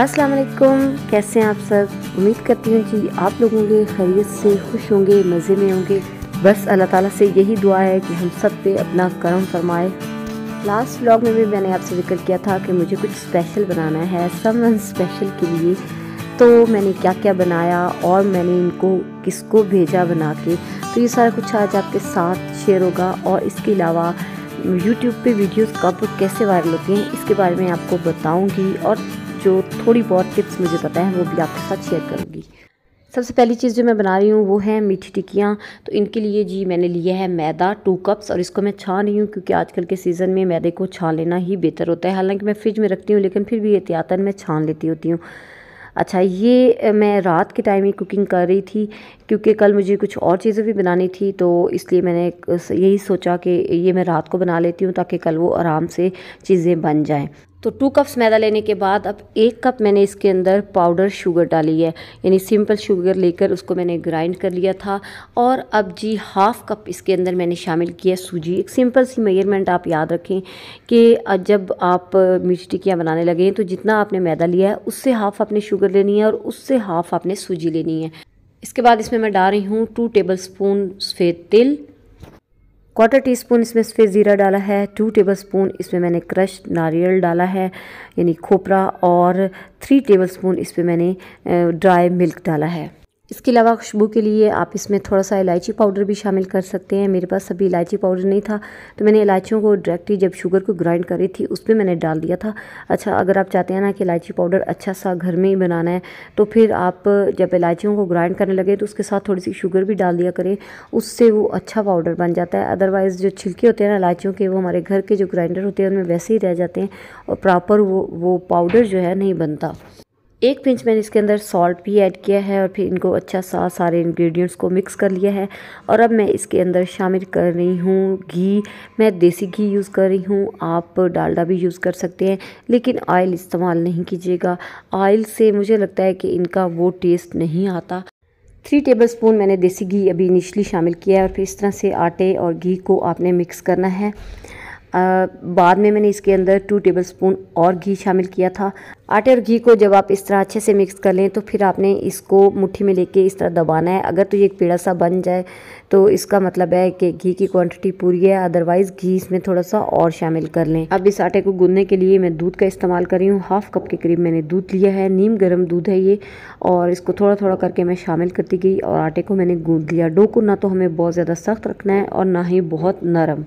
अस्सलाम वालेकुम कैसे हैं आप सब उम्मीद करती हूँ जी आप लोगों के खैरियत से खुश होंगे मज़े में होंगे बस अल्लाह ताला से यही दुआ है कि हम सब पे अपना करम फरमाए लास्ट व्लॉग में भी मैंने आपसे जिक्र किया था कि मुझे कुछ स्पेशल बनाना है समन स्पेशल के लिए तो मैंने क्या क्या बनाया और मैंने इनको किसको भेजा बना के तो ये सारा कुछ आज आपके साथ शेयर होगा और इसके अलावा यूट्यूब पे वीडियोस कब कैसे वायरल होती हैं इसके बारे में आपको बताऊंगी और जो थोड़ी बहुत टिप्स मुझे पता है वो भी आपके साथ शेयर करूँगी सबसे पहली चीज़ जो मैं बना रही हूँ वो है मीठी टिक्कियाँ तो इनके लिए जी मैंने लिया है मैदा टू कप्स और इसको मैं छान रही हूँ क्योंकि आजकल के सीज़न में मैदे को छान लेना ही बेहतर होता है हालांकि मैं फ्रिज में रखती हूँ लेकिन फिर भी एहतियातन मैं छान लेती होती हूँ अच्छा ये मैं रात के टाइम ही कुकिंग कर रही थी क्योंकि कल मुझे कुछ और चीज़ें भी बनानी थी तो इसलिए मैंने यही सोचा कि ये मैं रात को बना लेती हूँ ताकि कल वो आराम से चीज़ें बन जाएँ तो टू कप्स मैदा लेने के बाद अब एक कप मैंने इसके अंदर पाउडर शुगर डाली है यानी सिंपल शुगर लेकर उसको मैंने ग्राइंड कर लिया था और अब जी हाफ़ कप इसके अंदर मैंने शामिल किया सूजी एक सिंपल सी मेयरमेंट आप याद रखें कि जब आप मिर्च टिकियाँ बनाने लगे तो जितना आपने मैदा लिया है उससे हाफ़ आपने शुगर लेनी है और उससे हाफ़ आपने सूजी लेनी है इसके बाद इसमें मैं डाल रही हूँ टू टेबल स्पून सफ़ेद तिल क्वार्टर टी स्पून इसमें फिर ज़ीरा डाला है टू टेबल स्पून इसमें मैंने क्रश नारियल डाला है यानी खोपरा और थ्री टेबल स्पून इसमें मैंने ड्राई मिल्क डाला है इसके अलावा खुशबू के लिए आप इसमें थोड़ा सा इलायची पाउडर भी शामिल कर सकते हैं मेरे पास अभी इलायची पाउडर नहीं था तो मैंने इलायचियों को डायरेक्ट ही जब शुगर को ग्राइंड करी थी उस पर मैंने डाल दिया था अच्छा अगर आप चाहते हैं ना कि इलायची पाउडर अच्छा सा घर में ही बनाना है तो फिर आप जब इलायचियों को ग्राइंड करने लगे तो उसके साथ थोड़ी सी शुगर भी डाल दिया करें उससे वो अच्छा पाउडर बन जाता है अदरवाइज़ जो छिलके होते हैं ना इलायचियों के वो हमारे घर के जो ग्राइंडर होते हैं उनमें वैसे ही रह जाते हैं और प्रॉपर वो वो पाउडर जो है नहीं बनता एक पिंच मैंने इसके अंदर सॉल्ट भी ऐड किया है और फिर इनको अच्छा सा सारे इंग्रेडिएंट्स को मिक्स कर लिया है और अब मैं इसके अंदर शामिल कर रही हूँ घी मैं देसी घी यूज़ कर रही हूँ आप डालडा भी यूज़ कर सकते हैं लेकिन ऑयल इस्तेमाल नहीं कीजिएगा ऑयल से मुझे लगता है कि इनका वो टेस्ट नहीं आता थ्री टेबल स्पून मैंने देसी घी अभी इनिशली शामिल किया है और फिर इस तरह से आटे और घी को आपने मिक्स करना है बाद में मैंने इसके अंदर टू टेबल स्पून और घी शामिल किया था आटे और घी को जब आप इस तरह अच्छे से मिक्स कर लें तो फिर आपने इसको मुट्ठी में लेके इस तरह दबाना है अगर तो ये एक पेड़ा सा बन जाए तो इसका मतलब है कि घी की क्वांटिटी पूरी है अदरवाइज़ घी इसमें थोड़ा सा और शामिल कर लें अब इस आटे को गूंदने के लिए मैं दूध का इस्तेमाल कर रही हूँ हाफ़ कप के करीब मैंने दूध लिया है नीम गर्म दूध है ये और इसको थोड़ा थोड़ा करके मैं शामिल करती गई और आटे को मैंने गूँध लिया डो को ना तो हमें बहुत ज़्यादा सख्त रखना है और ना ही बहुत नरम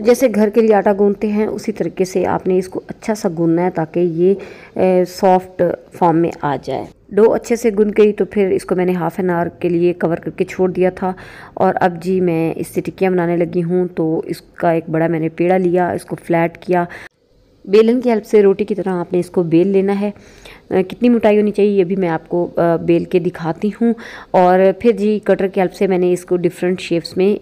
तो जैसे घर के लिए आटा गूंदते हैं उसी तरीके से आपने इसको अच्छा सा गूंदना है ताकि ये सॉफ्ट फॉर्म में आ जाए डो अच्छे से गुन गई तो फिर इसको मैंने हाफ़ एन आवर के लिए कवर करके छोड़ दिया था और अब जी मैं इससे टिक्कियाँ बनाने लगी हूँ तो इसका एक बड़ा मैंने पेड़ा लिया इसको फ्लैट किया बेलन की हेल्प से रोटी की तरह आपने इसको बेल लेना है कितनी मोटाई होनी चाहिए ये भी मैं आपको बेल के दिखाती हूँ और फिर जी कटर की हेल्प से मैंने इसको डिफरेंट शेप्स में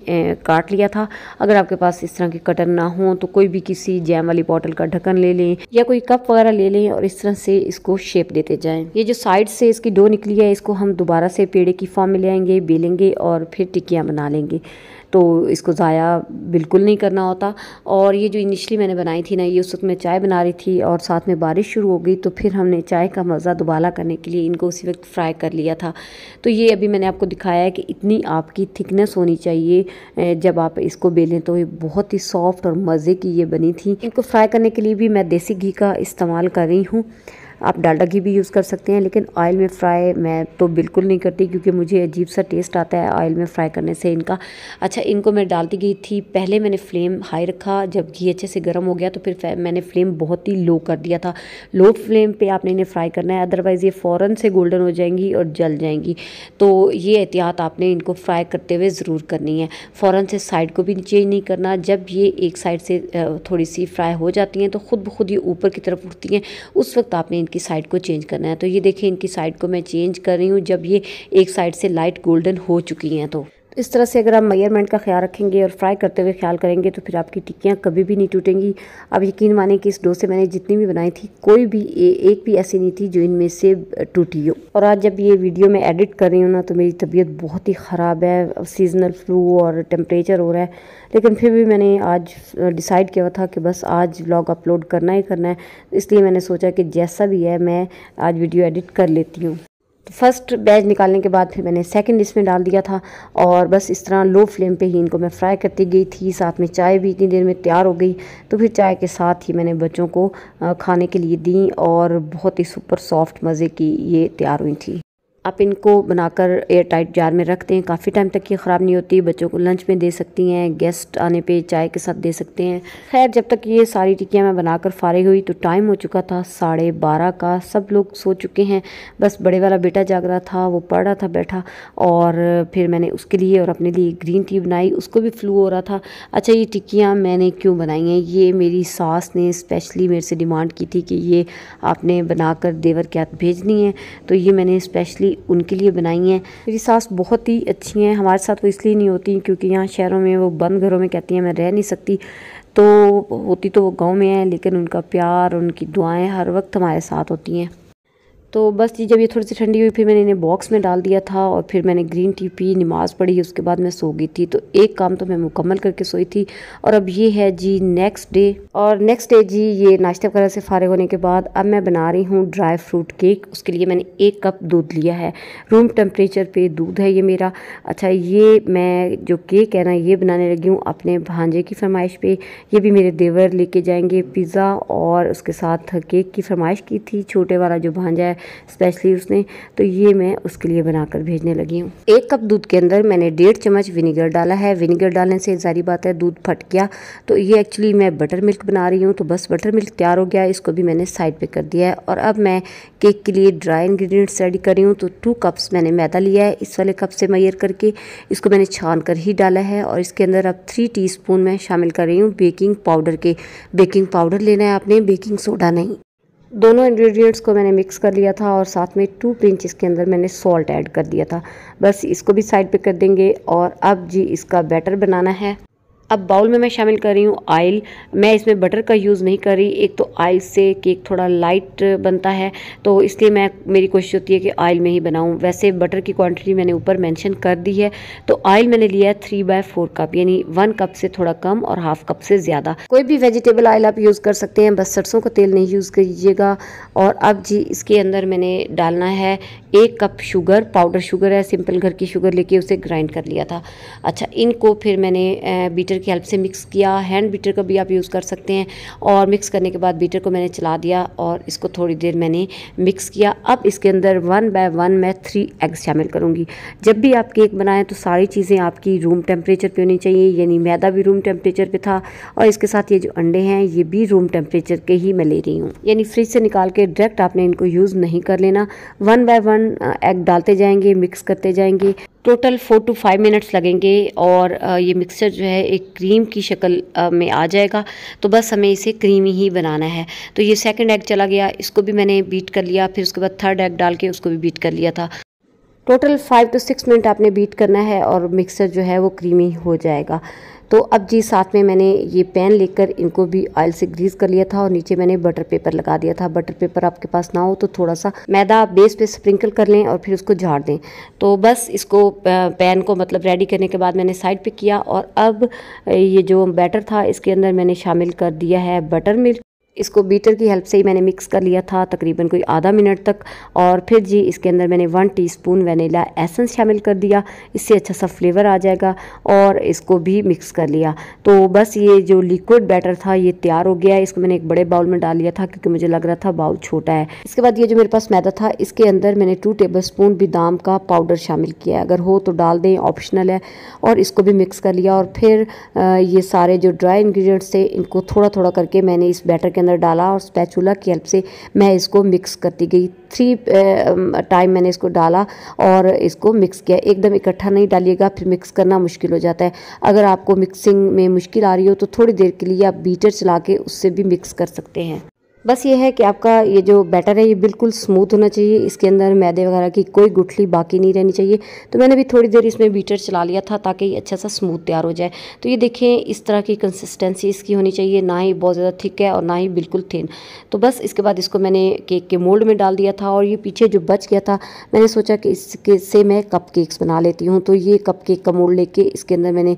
काट लिया था अगर आपके पास इस तरह के कटर ना हो तो कोई भी किसी जैम वाली बॉटल का ढक्कन ले लें या कोई कप वगैरह ले लें और इस तरह से इसको शेप देते जाएँ ये जो साइड से इसकी डो निकली है इसको हम दोबारा से पेड़े की फॉर्म में ले आएंगे बेलेंगे और फिर टिक्कियाँ बना लेंगे तो इसको ज़ाया बिल्कुल नहीं करना होता और ये जो इनिशली मैंने बनाई थी ना ये उस वक्त मैं चाय बना रही थी और साथ में बारिश शुरू हो गई तो फिर हमने चाय का मज़ा दुबाला करने के लिए इनको उसी वक्त फ्राई कर लिया था तो ये अभी मैंने आपको दिखाया है कि इतनी आपकी थिकनेस होनी चाहिए जब आप इसको बेलें तो ये बहुत ही सॉफ्ट और मज़े की ये बनी थी इनको फ्राई करने के लिए भी मैं देसी घी का इस्तेमाल कर रही हूँ आप डालडा घी भी यूज़ कर सकते हैं लेकिन ऑयल में फ्राई मैं तो बिल्कुल नहीं करती क्योंकि मुझे अजीब सा टेस्ट आता है ऑयल में फ्राई करने से इनका अच्छा इनको मैं डालती गई थी पहले मैंने फ्लेम हाई रखा जब घी अच्छे से गर्म हो गया तो फिर मैंने फ्लेम बहुत ही लो कर दिया था लो फ्लेम पर आपने इन्हें फ्राई करना है अदरवाइज़ ये फ़ौर से गोल्डन हो जाएंगी और जल जाएंगी तो ये एहतियात आपने इनको फ्राई करते हुए ज़रूर करनी है फ़ौर से साइड को भी चेंज नहीं करना जब ये एक साइड से थोड़ी सी फ्राई हो जाती हैं तो ख़ुद ब खुद ये ऊपर की तरफ उठती हैं उस वक्त आपने इनकी साइड को चेंज करना है तो ये देखिए इनकी साइड को मैं चेंज कर रही हूँ जब ये एक साइड से लाइट गोल्डन हो चुकी हैं तो इस तरह से अगर आप मेयरमेंट का ख्याल रखेंगे और फ्राई करते हुए ख्याल करेंगे तो फिर आपकी टिक्कियाँ कभी भी नहीं टूटेंगी आप यकीन माने कि इस डोसे मैंने जितनी भी बनाई थी कोई भी ए, एक भी ऐसी नहीं थी जो इनमें से टूटी हो और आज जब ये वीडियो मैं एडिट कर रही हूँ ना तो मेरी तबीयत बहुत ही ख़राब है सीजनल फ्लू और टेम्परेचर हो रहा है लेकिन फिर भी मैंने आज डिसाइड किया था कि बस आज ब्लॉग अपलोड करना ही करना है इसलिए मैंने सोचा कि जैसा भी है मैं आज वीडियो एडिट कर लेती हूँ तो फर्स्ट बैच निकालने के बाद फिर मैंने सेकंड इसमें डाल दिया था और बस इस तरह लो फ्लेम पे ही इनको मैं फ्राई करती गई थी साथ में चाय भी इतनी देर में तैयार हो गई तो फिर चाय के साथ ही मैंने बच्चों को खाने के लिए दी और बहुत ही सुपर सॉफ्ट मज़े की ये तैयार हुई थी आप इनको बनाकर एयर टाइट जार में रखते हैं काफ़ी टाइम तक ये ख़राब नहीं होती बच्चों को लंच में दे सकती हैं गेस्ट आने पे चाय के साथ दे सकते हैं खैर जब तक ये सारी टिक्कियाँ मैं बनाकर फारे हुई तो टाइम हो चुका था साढ़े बारह का सब लोग सो चुके हैं बस बड़े वाला बेटा जाग रहा था वो पढ़ रहा था बैठा और फिर मैंने उसके लिए और अपने लिए ग्रीन टी बनाई उसको भी फ्लू हो रहा था अच्छा ये टिक्कियाँ मैंने क्यों बनाई हैं ये मेरी सास ने स्पेशली मेरे से डिमांड की थी कि ये आपने बना देवर के हाथ भेजनी है तो ये मैंने स्पेशली उनके लिए बनाई हैं मेरी सास बहुत ही अच्छी हैं हमारे साथ वो इसलिए नहीं होती क्योंकि यहाँ शहरों में वो बंद घरों में कहती हैं मैं रह नहीं सकती तो होती तो वो गाँव में है लेकिन उनका प्यार उनकी दुआएँ हर वक्त हमारे साथ होती हैं तो बस ये जब ये थोड़ी सी ठंडी हुई फिर मैंने इन्हें बॉक्स में डाल दिया था और फिर मैंने ग्रीन टी पी नमाज़ पढ़ी उसके बाद मैं सो गई थी तो एक काम तो मैं मुकम्मल करके सोई थी और अब ये है जी नेक्स्ट डे और नेक्स्ट डे जी ये नाश्ता वगैरह से फ़ारिग होने के बाद अब मैं बना रही हूँ ड्राई फ्रूट केक उसके लिए मैंने एक कप दूध लिया है रूम टेम्परेचर पर दूध है ये मेरा अच्छा ये मैं जो केक है ना ये बनाने लगी हूँ अपने भांजे की फरमाइश पर ये भी मेरे देवर लेके जाएंगे पिज़्ज़ा और उसके साथ केक की फरमाइश की थी छोटे वाला जो भांजा है स्पेशली उसने तो ये मैं उसके लिए बनाकर भेजने लगी हूँ एक कप दूध के अंदर मैंने डेढ़ चम्मच विनीगर डाला है विनीगर डालने से सारी बात है दूध फट गया तो ये एक्चुअली मैं बटर मिल्क बना रही हूँ तो बस बटर मिल्क तैयार हो गया इसको भी मैंने साइड पर कर दिया है और अब मैं केक के लिए ड्राई इन्ग्रीडियंट्स रेडी कर रही हूँ तो टू कप्स मैंने मैदा लिया है इस वाले कप से मैयर करके इसको मैंने छान कर ही डाला है और इसके अंदर अब थ्री टी मैं शामिल कर रही हूँ बेकिंग पाउडर के बेकिंग पाउडर लेना है आपने बेकिंग सोडा नहीं दोनों इंग्रेडिएंट्स को मैंने मिक्स कर लिया था और साथ में टू पिंच इसके अंदर मैंने सॉल्ट ऐड कर दिया था बस इसको भी साइड पे कर देंगे और अब जी इसका बैटर बनाना है अब बाउल में मैं शामिल कर रही हूँ आयल मैं इसमें बटर का यूज़ नहीं कर रही एक तो आयल से केक थोड़ा लाइट बनता है तो इसलिए मैं मेरी कोशिश होती है कि ऑयल में ही बनाऊँ वैसे बटर की क्वांटिटी मैंने ऊपर मेंशन कर दी है तो ऑयल मैंने लिया है थ्री बाय फोर कप यानी वन कप से थोड़ा कम और हाफ कप से ज़्यादा कोई भी वेजिटेबल ऑयल आप यूज़ कर सकते हैं बस सरसों का तेल नहीं यूज़ करिएगा और अब जी इसके अंदर मैंने डालना है एक कप शुगर पाउडर शुगर है सिंपल घर की शुगर लेके उसे ग्राइंड कर लिया था अच्छा इनको फिर मैंने बीटर बीटर की हेल्प से मिक्स किया हैंड बीटर का भी आप यूज़ कर सकते हैं और मिक्स करने के बाद बीटर को मैंने चला दिया और इसको थोड़ी देर मैंने मिक्स किया अब इसके अंदर वन बाय वन मैं थ्री एग्स शामिल करूँगी जब भी आप केक बनाएं तो सारी चीज़ें आपकी रूम टेम्परेचर पर होनी चाहिए यानी मैदा भी रूम टेम्परेचर पर था और इसके साथ ये जो अंडे हैं ये भी रूम टेम्परेचर के ही मैं ले रही हूँ यानी फ्रिज से निकाल के डायरेक्ट आपने इनको यूज़ नहीं कर लेना वन बाय वन एग डालते जाएंगे मिक्स करते जाएंगे total four to five minutes लगेंगे और ये मिक्सचर जो है एक क्रीम की शक्ल में आ जाएगा तो बस हमें इसे क्रीमी ही बनाना है तो ये सेकंड एग चला गया इसको भी मैंने बीट कर लिया फिर उसके बाद थर्ड एग डाल के उसको भी बीट कर लिया था total five to six minute आपने बीट करना है और मिक्सर जो है वो क्रीमी हो जाएगा तो अब जी साथ में मैंने ये पैन लेकर इनको भी ऑयल से ग्रीस कर लिया था और नीचे मैंने बटर पेपर लगा दिया था बटर पेपर आपके पास ना हो तो थोड़ा सा मैदा बेस पे स्प्रिंकल कर लें और फिर उसको झाड़ दें तो बस इसको पैन को मतलब रेडी करने के बाद मैंने साइड पे किया और अब ये जो बैटर था इसके अंदर मैंने शामिल कर दिया है बटर मिल्क इसको बीटर की हेल्प से ही मैंने मिक्स कर लिया था तकरीबन कोई आधा मिनट तक और फिर जी इसके अंदर मैंने वन टीस्पून वनीला एसेंस शामिल कर दिया इससे अच्छा सा फ्लेवर आ जाएगा और इसको भी मिक्स कर लिया तो बस ये जो लिक्विड बैटर था ये तैयार हो गया इसको मैंने एक बड़े बाउल में डाल लिया था क्योंकि मुझे लग रहा था बाउल छोटा है इसके बाद ये जो मेरे पास मैदा था इसके अंदर मैंने टू टेबल स्पून बदाम का पाउडर शामिल किया है अगर हो तो डाल दें ऑप्शनल है और इसको भी मिक्स कर लिया और फिर ये सारे जो ड्राई इन्ग्रीडियंट्स थे इनको थोड़ा थोड़ा करके मैंने इस बैटर के अंदर अंदर डाला और स्पैचुला की हेल्प से मैं इसको मिक्स करती गई थ्री टाइम मैंने इसको डाला और इसको मिक्स किया एकदम इकट्ठा नहीं डालिएगा फिर मिक्स करना मुश्किल हो जाता है अगर आपको मिक्सिंग में मुश्किल आ रही हो तो थोड़ी देर के लिए आप बीटर चला के उससे भी मिक्स कर सकते हैं बस ये है कि आपका ये जो बैटर है ये बिल्कुल स्मूथ होना चाहिए इसके अंदर मैदे वगैरह की कोई गुठली बाकी नहीं रहनी चाहिए तो मैंने भी थोड़ी देर इसमें बीटर चला लिया था ताकि ये अच्छा सा स्मूथ तैयार हो जाए तो ये देखें इस तरह की कंसिस्टेंसी इसकी होनी चाहिए ना ही बहुत ज़्यादा थिक है और ना ही बिल्कुल थिन तो बस इसके बाद इसको मैंने केक के मोल्ड में डाल दिया था और ये पीछे जो बच गया था मैंने सोचा कि इसके से मैं कप केक्स बना लेती हूँ तो ये कप केक का मोल्ड लेके इसके अंदर मैंने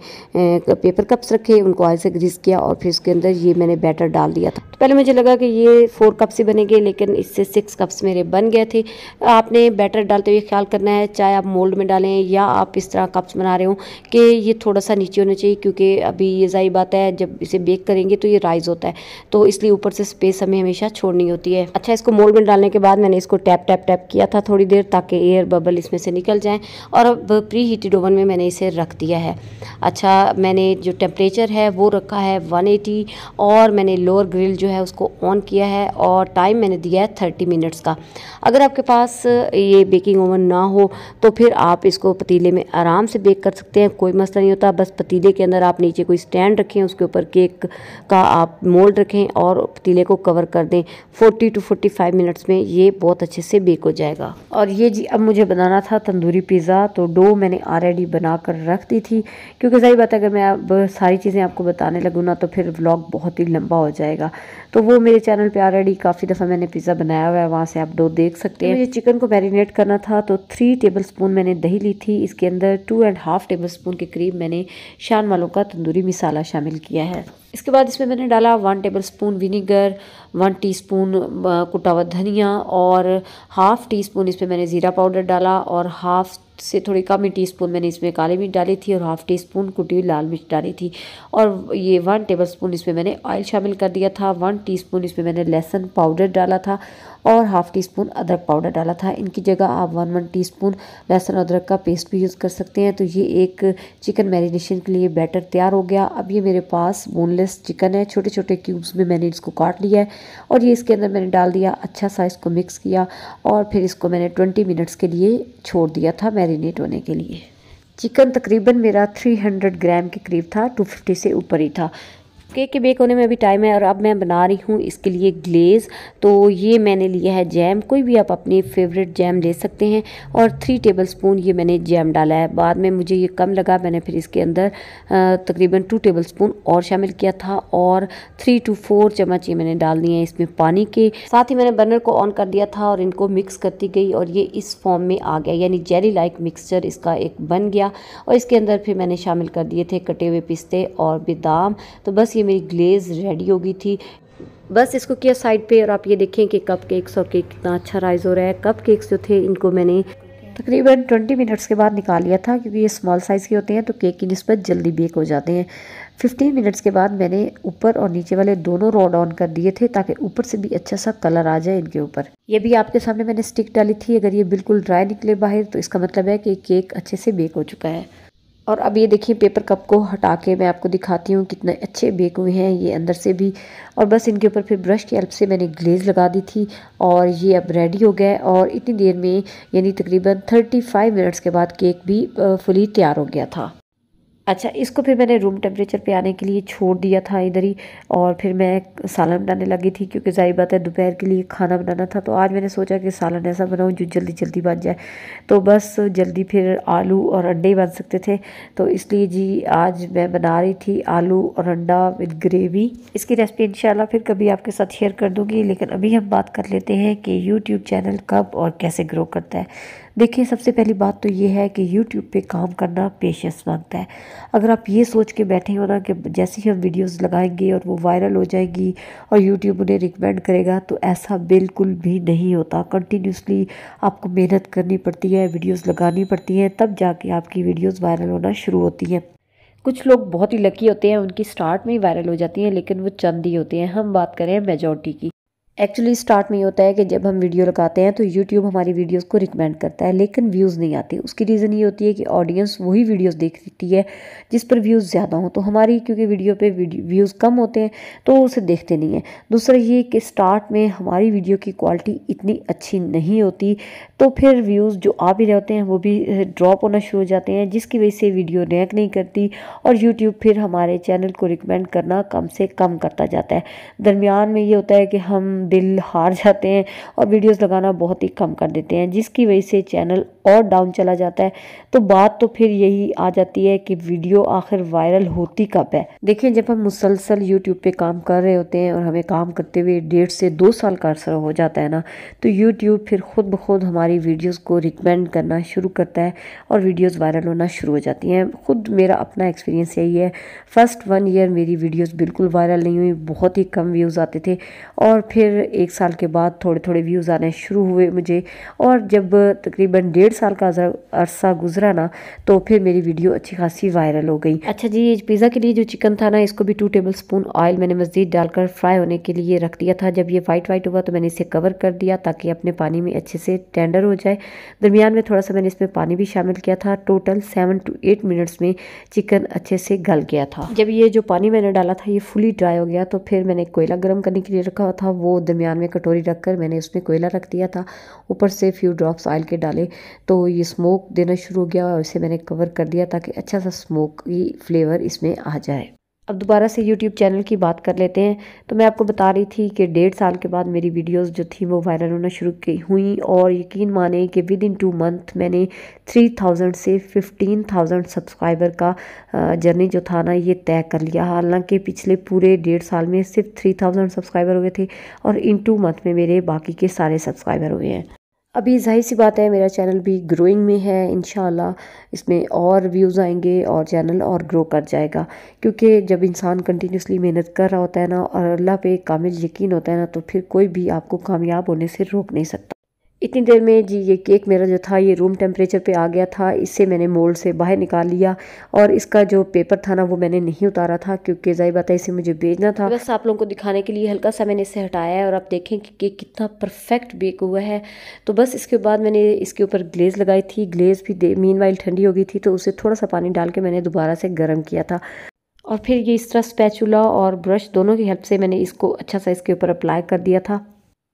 पेपर कप्स रखे उनको ऑयल से ग्रीस किया और फिर इसके अंदर ये मैंने बैटर डाल दिया था तो पहले मुझे लगा कि ये फोर कप्स ही बनेंगे लेकिन इससे सिक्स कप्स मेरे बन गए थे आपने बैटर डालते हुए ख्याल करना है चाहे आप मोल्ड में डालें या आप इस तरह कप्स बना रहे हो कि ये थोड़ा सा नीचे होना चाहिए क्योंकि अभी ये जाहिर बात है जब इसे बेक करेंगे तो ये राइज होता है तो इसलिए ऊपर से स्पेस हमें हमेशा छोड़नी होती है अच्छा इसको मोल्ड में डालने के बाद मैंने इसको टैप टैप टैप किया था थोड़ी देर ताकि एयर बबल इसमें से निकल जाए और अब प्री हीटेड ओवन में मैंने इसे रख दिया है अच्छा मैंने जो टेम्परेचर है वो रखा है वन और मैंने लोअर ग्रिल जो है उसको ऑन किया दिया है और टाइम मैंने दिया है थर्टी मिनट्स का अगर आपके पास ये बेकिंग ओवन ना हो तो फिर आप इसको पतीले में आराम से बेक कर सकते हैं कोई मसला नहीं होता बस पतीले के अंदर आप नीचे कोई स्टैंड रखें उसके ऊपर केक का आप मोल्ड रखें और पतीले को कवर कर दें forty to forty five minutes में ये बहुत अच्छे से बेक हो जाएगा और ये जी अब मुझे बनाना था तंदूरी पिज़्ज़ा तो डो मैंने ऑलरेडी बना कर रख दी थी क्योंकि सही बात है अगर मैं अब सारी चीज़ें आपको बताने लगूँ ना तो फिर ब्लॉग बहुत ही लंबा हो जाएगा तो वो मेरे चैनल डी काफ़ी दफ़ा मैंने पिज़्ज़ा बनाया हुआ है वहाँ से आप डो देख सकते हैं मुझे तो चिकन को मैरिनेट करना था तो थ्री टेबल स्पून मैंने दही ली थी इसके अंदर two and half tablespoon के करीब मैंने शान वालों का तंदूरी मिसाला शामिल किया है इसके बाद इसमें मैंने डाला one tablespoon vinegar one spoon कुटा हुआ धनिया और हाफ़ टी स्पून इसमें मैंने ज़ीरा पाउडर डाला और हाफ़ से थोड़ी कम ही टी स्पून मैंने इसमें काली मिर्च डाली थी और हाफ़ टी स्पून कुटी हुई लाल मिर्च डाली थी और ये वन टेबल स्पून इसमें मैंने ऑयल शामिल कर दिया था वन टी स्पून इसमें मैंने लहसुन पाउडर डाला था और हाफ़ टी स्पून अदरक पाउडर डाला था इनकी जगह आप वन वन टी स्पून लहसुन अदरक का पेस्ट भी यूज़ कर सकते हैं तो ये एक चिकन मैरिनेशन के लिए बैटर तैयार हो गया अब ये मेरे पास बोनलेस चिकन है छोटे छोटे क्यूब्स में मैंने इसको काट लिया है और ये इसके अंदर मैंने डाल दिया अच्छा सा इसको मिक्स किया और फिर इसको मैंने ट्वेंटी मिनट्स के लिए छोड़ दिया था मैरिनेट होने के लिए चिकन तकरीबन मेरा 300 ग्राम के करीब था 250 से ऊपर ही था केक के बेक होने में अभी टाइम है और अब मैं बना रही हूँ इसके लिए ग्लेज़ तो ये मैंने लिया है जैम कोई भी आप अपनी फेवरेट जैम ले सकते हैं और थ्री टेबल स्पून ये मैंने जैम डाला है बाद में मुझे ये कम लगा मैंने फिर इसके अंदर तकरीबन टू टेबल स्पून और शामिल किया था और थ्री टू फोर चम्मच ये मैंने डाल दिए हैं इसमें पानी के साथ ही मैंने बर्नर को ऑन कर दिया था और इनको मिक्स करती गई और ये इस फॉर्म में आ गया यानी जेली लाइक मिक्सचर इसका एक बन गया और इसके अंदर फिर मैंने शामिल कर दिए थे कटे हुए पिस्ते और बदाम तो बस थी मेरी ग्लेज रेडी हो गई थी बस इसको किया साइड पे और आप ये देखें कि कप केक्स और केक कितना अच्छा राइज हो रहा है कप केक्स जो थे इनको मैंने तकरीबन 20 मिनट्स के बाद निकाल लिया था क्योंकि ये स्मॉल साइज़ के होते हैं तो केक की नस्बत जल्दी बेक हो जाते हैं 15 मिनट्स के बाद मैंने ऊपर और नीचे वाले दोनों रोड ऑन कर दिए थे ताकि ऊपर से भी अच्छा सा कलर आ जाए इनके ऊपर ये भी आपके सामने मैंने स्टिक डाली थी अगर ये बिल्कुल ड्राई निकले बाहर तो इसका मतलब है कि केक अच्छे से बेक हो चुका है और अब ये देखिए पेपर कप को हटा के मैं आपको दिखाती हूँ कितने अच्छे बेक हुए हैं ये अंदर से भी और बस इनके ऊपर फिर ब्रश की हेल्प से मैंने ग्लेज़ लगा दी थी और ये अब रेडी हो गया और इतनी देर में यानी तकरीबन 35 मिनट्स के बाद केक भी फुली तैयार हो गया था अच्छा इसको फिर मैंने रूम टेम्परेचर पे आने के लिए छोड़ दिया था इधर ही और फिर मैं सालन बनाने लगी थी क्योंकि जाहिर बात है दोपहर के लिए खाना बनाना था तो आज मैंने सोचा कि सालन ऐसा बनाऊँ जो जल्दी जल्दी बन जाए तो बस जल्दी फिर आलू और अंडे बन सकते थे तो इसलिए जी आज मैं बना रही थी आलू और अंडा विद ग्रेवी इसकी रेसिपी इन फिर कभी आपके साथ शेयर कर दूँगी लेकिन अभी हम बात कर लेते हैं कि यूट्यूब चैनल कब और कैसे ग्रो करता है देखिए सबसे पहली बात तो ये है कि यूट्यूब पर काम करना पेशेंस मांगता है अगर आप ये सोच के बैठे हो ना कि जैसे ही हम वीडियोस लगाएंगे और वो वायरल हो जाएगी और यूट्यूब उन्हें रिकमेंड करेगा तो ऐसा बिल्कुल भी नहीं होता कंटिन्यूसली आपको मेहनत करनी पड़ती है वीडियोज़ लगानी पड़ती हैं तब जाके आपकी वीडियोज़ वायरल होना शुरू होती हैं कुछ लोग बहुत ही लकी होते हैं उनकी स्टार्ट में ही वायरल हो जाती हैं लेकिन वो चंद ही होते हैं हम बात करें मेजोरिटी की एक्चुअली स्टार्ट में ये होता है कि जब हम वीडियो लगाते हैं तो यूट्यूब हमारी वीडियोस को रिकमेंड करता है लेकिन व्यूज़ नहीं आते उसकी रीज़न ये होती है कि ऑडियंस वही वीडियोस देखती है जिस पर व्यूज़ ज़्यादा हों तो हमारी क्योंकि वीडियो पे व्यूज़ कम होते हैं तो उसे देखते नहीं हैं दूसरा ये कि स्टार्ट में हमारी वीडियो की क्वालिटी इतनी अच्छी नहीं होती तो फिर व्यूज़ जो आ भी रहते हैं वो भी ड्रॉप होना शुरू हो जाते हैं जिसकी वजह से वीडियो रैंक नहीं करती और यूट्यूब फिर हमारे चैनल को रिकमेंड करना कम से कम करता जाता है दरमियान में ये होता है कि हम दिल हार जाते हैं और वीडियोस लगाना बहुत ही कम कर देते हैं जिसकी वजह से चैनल और डाउन चला जाता है तो बात तो फिर यही आ जाती है कि वीडियो आखिर वायरल होती कब है देखिए जब हम मुसलसल यूट्यूब पे काम कर रहे होते हैं और हमें काम करते हुए डेढ़ से दो साल का असर हो जाता है ना तो यूट्यूब फिर ख़ुद ब खुद हमारी वीडियोज़ को रिकमेंड करना शुरू करता है और वीडियोज़ वायरल होना शुरू हो जाती हैं ख़ुद मेरा अपना एक्सपीरियंस यही है फ़र्स्ट वन ईयर मेरी वीडियोज़ बिल्कुल वायरल नहीं हुई बहुत ही कम व्यूज़ आते थे और फिर एक साल के बाद थोड़े थोड़े व्यूज़ आने शुरू हुए मुझे और जब तकरीबन डेढ़ साल का अरसा गुजरा ना तो फिर मेरी वीडियो अच्छी खासी वायरल हो गई अच्छा जी ये पिज़्ज़ा के लिए जो चिकन था ना इसको भी टू टेबल स्पून ऑयल मैंने मज़ीद डालकर फ्राई होने के लिए रख दिया था जब ये वाइट वाइट हुआ तो मैंने इसे कवर कर दिया ताकि अपने पानी में अच्छे से टेंडर हो जाए दरमियान में थोड़ा सा मैंने इसमें पानी भी शामिल किया था total seven to eight minutes में चिकन अच्छे से गल गया था जब ये जो पानी मैंने डाला था ये फुली ड्राई हो गया तो फिर मैंने कोयला गर्म करने के लिए रखा था वो दरमियान में कटोरी रख कर मैंने उसमें कोयला रख दिया था ऊपर से फ्यू ड्रॉप्स ऑयल के डाले तो ये स्मोक देना शुरू हो गया और इसे मैंने कवर कर दिया ताकि अच्छा सा स्मोक की फ्लेवर इसमें आ जाए अब दोबारा से यूट्यूब चैनल की बात कर लेते हैं तो मैं आपको बता रही थी कि डेढ़ साल के बाद मेरी वीडियोस जो थी वो वायरल होना शुरू की हुई और यकीन माने कि विद इन टू मंथ मैंने 3000 से 15000 सब्सक्राइबर का जर्नी जो था ना ये तय कर लिया हालांकि पिछले पूरे डेढ़ साल में सिर्फ 3000 सब्सक्राइबर हुए थे और इन टू मंथ में मेरे बाकी के सारे सब्सक्राइबर हुए हैं अभी जाहिर सी बात है मेरा चैनल भी ग्रोइंग में है इन इसमें और व्यूज़ आएंगे और चैनल और ग्रो कर जाएगा क्योंकि जब इंसान कंटिन्यूसली मेहनत कर रहा होता है ना और अल्लाह पे कामिल यकीन होता है ना तो फिर कोई भी आपको कामयाब होने से रोक नहीं सकता इतनी देर में जी ये केक मेरा जो था ये रूम टेम्परेचर पे आ गया था इससे मैंने मोल्ड से बाहर निकाल लिया और इसका जो पेपर था ना वो मैंने नहीं उतारा था क्योंकि जाहिर बात है इसे मुझे भेजना था बस आप लोगों को दिखाने के लिए हल्का सा मैंने इसे हटाया है और आप देखें कि केक कितना परफेक्ट बेक हुआ है तो बस इसके बाद मैंने इसके ऊपर ग्लेज़ लगाई थी ग्लेज़ भी मीन ठंडी हो गई थी तो उसे थोड़ा सा पानी डाल के मैंने दोबारा से गर्म किया था और फिर ये इस तरह स्पैचुला और ब्रश दोनों की हेल्प से मैंने इसको अच्छा सा इसके ऊपर अप्लाई कर दिया था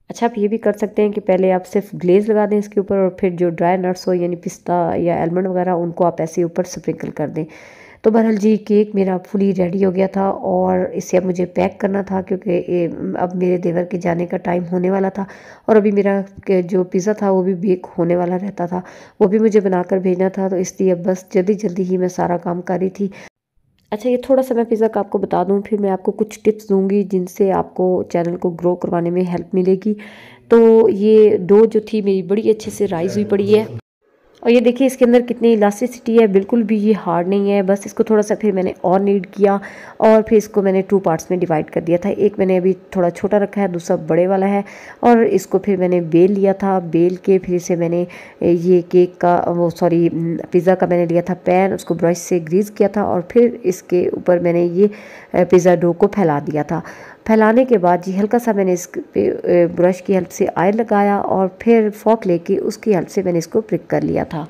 अच्छा आप ये भी कर सकते हैं कि पहले आप सिर्फ ग्लेज लगा दें इसके ऊपर और फिर जो ड्राई नट्स हो यानी पिस्ता या एलमंड वगैरह उनको आप ऐसे ऊपर स्प्रिंकल कर दें तो बहरहाल जी केक मेरा फुली रेडी हो गया था और इसे अब मुझे पैक करना था क्योंकि अब मेरे देवर के जाने का टाइम होने वाला था और अभी मेरा जो पिज़्ज़ा था वो भी बेक होने वाला रहता था वो भी मुझे बनाकर भेजना था तो इसलिए बस जल्दी जल्दी ही मैं सारा काम कर रही थी अच्छा ये थोड़ा सा मैं पिज़्ज़ा का आपको बता दूँ फिर मैं आपको कुछ टिप्स दूँगी जिनसे आपको चैनल को ग्रो करवाने में हेल्प मिलेगी तो ये डो जो थी मेरी बड़ी अच्छे से राइज़ हुई पड़ी है और ये देखिए इसके अंदर कितनी इलास्टिसिटी है बिल्कुल भी ये हार्ड नहीं है बस इसको थोड़ा सा फिर मैंने और नीड किया और फिर इसको मैंने टू पार्ट्स में डिवाइड कर दिया था एक मैंने अभी थोड़ा छोटा रखा है दूसरा बड़े वाला है और इसको फिर मैंने बेल लिया था बेल के फिर इसे मैंने ये केक का वो सॉरी पिज़्ज़ा का मैंने लिया था पैन उसको ब्रश से ग्रीस किया था और फिर इसके ऊपर मैंने ये पिज़्ज़ा डो को फैला दिया था फैलाने के बाद जी हल्का सा मैंने इस ब्रश की हेल्प से आयल लगाया और फिर फॉक लेके उसकी हेल्प से मैंने इसको प्रिक कर लिया था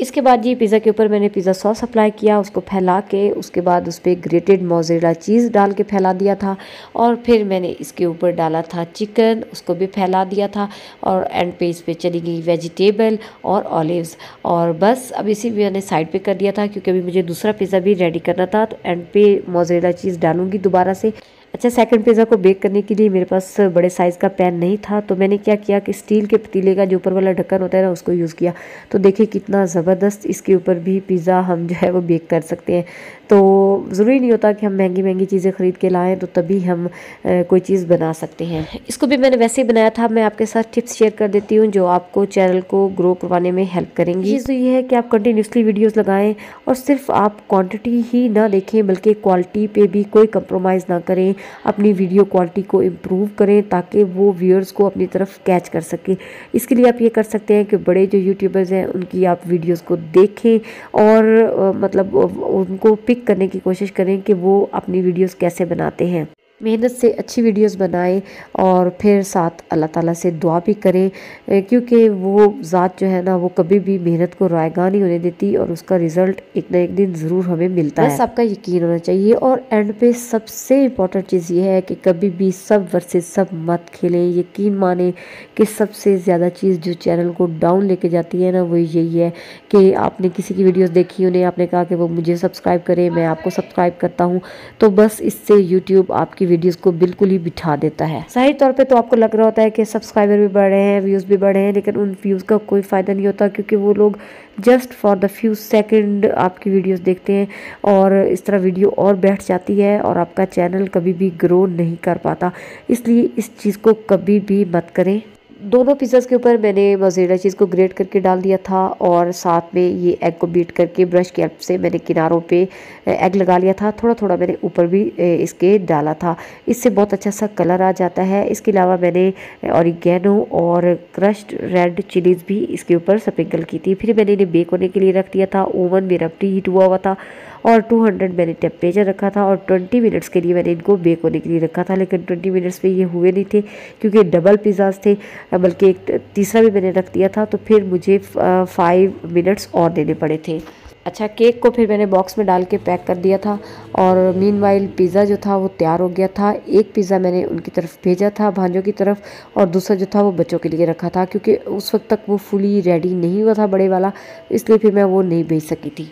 इसके बाद जी पिज़्ज़ा के ऊपर मैंने पिज़्ज़ा सॉस अप्लाई किया उसको फैला के उसके बाद उस पर ग्रेटेड मोजेला चीज़ डाल के फैला दिया था और फिर मैंने इसके ऊपर डाला था चिकन उसको भी फैला दिया था और एंड पे इस पर चली गई वेजिटेबल और ऑलिव्स और बस अब इसी मैंने साइड पे कर दिया था क्योंकि अभी मुझे दूसरा पिज़्ज़ा भी रेडी करना था तो एंड पे मोजरेला चीज़ डालूँगी दोबारा से अच्छा सेकंड पिज़्ज़ा को बेक करने के लिए मेरे पास बड़े साइज़ का पैन नहीं था तो मैंने क्या किया कि स्टील के पतीले का जो ऊपर वाला ढक्कन होता है ना उसको यूज़ किया तो देखिए कितना ज़बरदस्त इसके ऊपर भी पिज़्ज़ा हम जो है वो बेक कर सकते हैं तो ज़रूरी नहीं होता कि हम महंगी महंगी चीज़ें ख़रीद के लाएँ तो तभी हम कोई चीज़ बना सकते हैं इसको भी मैंने वैसे ही बनाया था मैं आपके साथ टिप्स शेयर कर देती हूँ जो आपको चैनल को ग्रो करवाने में हेल्प करेंगी चीज़ तो ये है कि आप कंटिन्यूसली वीडियोज़ लगाएँ और सिर्फ आप क्वान्टिटी ही ना देखें बल्कि क्वालिटी पर भी कोई कंप्रोमाइज़ ना करें अपनी वीडियो क्वालिटी को इम्प्रूव करें ताकि वो व्यूअर्स को अपनी तरफ कैच कर सकें इसके लिए आप ये कर सकते हैं कि बड़े जो यूट्यूबर्स हैं उनकी आप वीडियोस को देखें और मतलब उनको पिक करने की कोशिश करें कि वो अपनी वीडियोस कैसे बनाते हैं मेहनत से अच्छी वीडियोस बनाएं और फिर साथ अल्लाह ताला से दुआ भी करें क्योंकि वो ज़ात जो है ना वो कभी भी मेहनत को रायगा नहीं होने देती और उसका रिज़ल्ट एक ना एक दिन ज़रूर हमें मिलता है सबका यकीन होना चाहिए और एंड पे सबसे इम्पॉर्टेंट चीज़ ये है कि कभी भी सब वर्से सब मत खेलें यकीन माने कि सबसे ज़्यादा चीज़ जो चैनल को डाउन लेके जाती है ना वो यही है कि आपने किसी की वीडियोज़ देखी उन्हें आपने कहा कि वो मुझे सब्सक्राइब करें मैं आपको सब्सक्राइब करता हूँ तो बस इससे यूट्यूब आपकी वीडियोस को बिल्कुल ही बिठा देता है सही तौर पे तो आपको लग रहा होता है कि सब्सक्राइबर भी बढ़े हैं व्यूज़ भी बढ़े हैं लेकिन उन व्यूज़ का कोई फ़ायदा नहीं होता क्योंकि वो लोग just for the few second आपकी वीडियोस देखते हैं और इस तरह वीडियो और बैठ जाती है और आपका चैनल कभी भी ग्रो नहीं कर पाता इसलिए इस चीज़ को कभी भी मत करें दोनों पिज़्ज़ाज़ के ऊपर मैंने मोजेरा चीज़ को ग्रेट करके डाल दिया था और साथ में ये एग को बीट करके ब्रश की हेल्प से मैंने किनारों पे एग लगा लिया था थोड़ा थोड़ा मैंने ऊपर भी इसके डाला था इससे बहुत अच्छा सा कलर आ जाता है इसके अलावा मैंने और और क्रश्ड रेड चिलीज़ भी इसके ऊपर स्प्रिंकल की थी फिर मैंने इन्हें बेक होने के लिए रख दिया था ओवन मेरा प्री हीट हुआ हुआ था और 200 मैंने टेम्परेचर रखा था और 20 मिनट्स के लिए मैंने इनको बेक होने के लिए रखा था लेकिन 20 मिनट्स में ये हुए नहीं थे क्योंकि डबल पिज़्ज़ाज थे बल्कि एक तीसरा भी मैंने रख दिया था तो फिर मुझे फाइव मिनट्स और देने पड़े थे अच्छा केक को फिर मैंने बॉक्स में डाल के पैक कर दिया था और मीन वाइल पिज़्ज़ा जो था वो तैयार हो गया था एक पिज़्ज़ा मैंने उनकी तरफ भेजा था भांजों की तरफ और दूसरा जो था वो बच्चों के लिए रखा था क्योंकि उस वक्त तक वो फुली रेडी नहीं हुआ था बड़े वाला इसलिए फिर मैं वो नहीं भेज सकी थी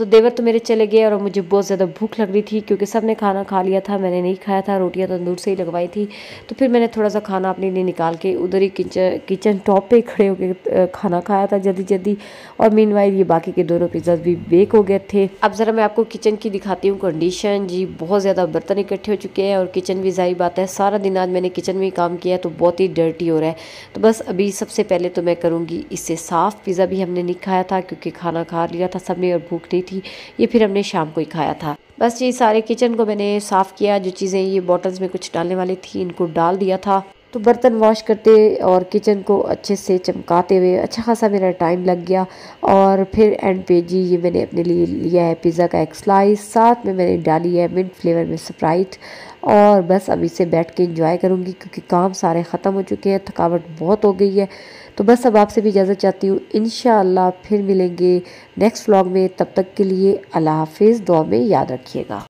तो देवर तो मेरे चले गए और मुझे बहुत ज़्यादा भूख लग रही थी क्योंकि सब ने खाना खा लिया था मैंने नहीं खाया था रोटियां तंदूर तो से ही लगवाई थी तो फिर मैंने थोड़ा सा खाना अपने लिए निकाल के उधर ही किचन किचन टॉप पे खड़े होकर खाना खाया था जल्दी जल्दी और मीन ये बाकी के दोनों पिज़्ज़ा भी बेक हो गए थे अब ज़रा मैं आपको किचन की दिखाती हूँ कंडीशन जी बहुत ज़्यादा बर्तन इकट्ठे हो चुके हैं और किचन भी ज़ाहिर बात है सारा दिन आज मैंने किचन में काम किया तो बहुत ही डर्टी हो रहा है तो बस अभी सबसे पहले तो मैं करूँगी इससे साफ़ पिज़्ज़ा भी हमने नहीं खाया था क्योंकि खाना खा लिया था सब ने और भूख नहीं थी ये फिर हमने शाम को ही खाया था बस ये सारे किचन को मैंने साफ़ किया जो चीज़ें ये बॉटल्स में कुछ डालने वाली थी इनको डाल दिया था तो बर्तन वॉश करते और किचन को अच्छे से चमकाते हुए अच्छा खासा मेरा टाइम लग गया और फिर एंड पे जी ये मैंने अपने लिए लिया है पिज़्ज़ा का एक स्लाइस साथ में मैंने डाली है मिंट फ्लेवर में स्प्राइट और बस अब इसे बैठ के इंजॉय करूँगी क्योंकि काम सारे ख़त्म हो चुके हैं थकावट बहुत हो गई है तो बस अब आपसे भी इजाज़त चाहती हूँ इन फिर मिलेंगे नेक्स्ट व्लॉग में तब तक के लिए अल्लाह हाफिज़ दुआ में याद रखिएगा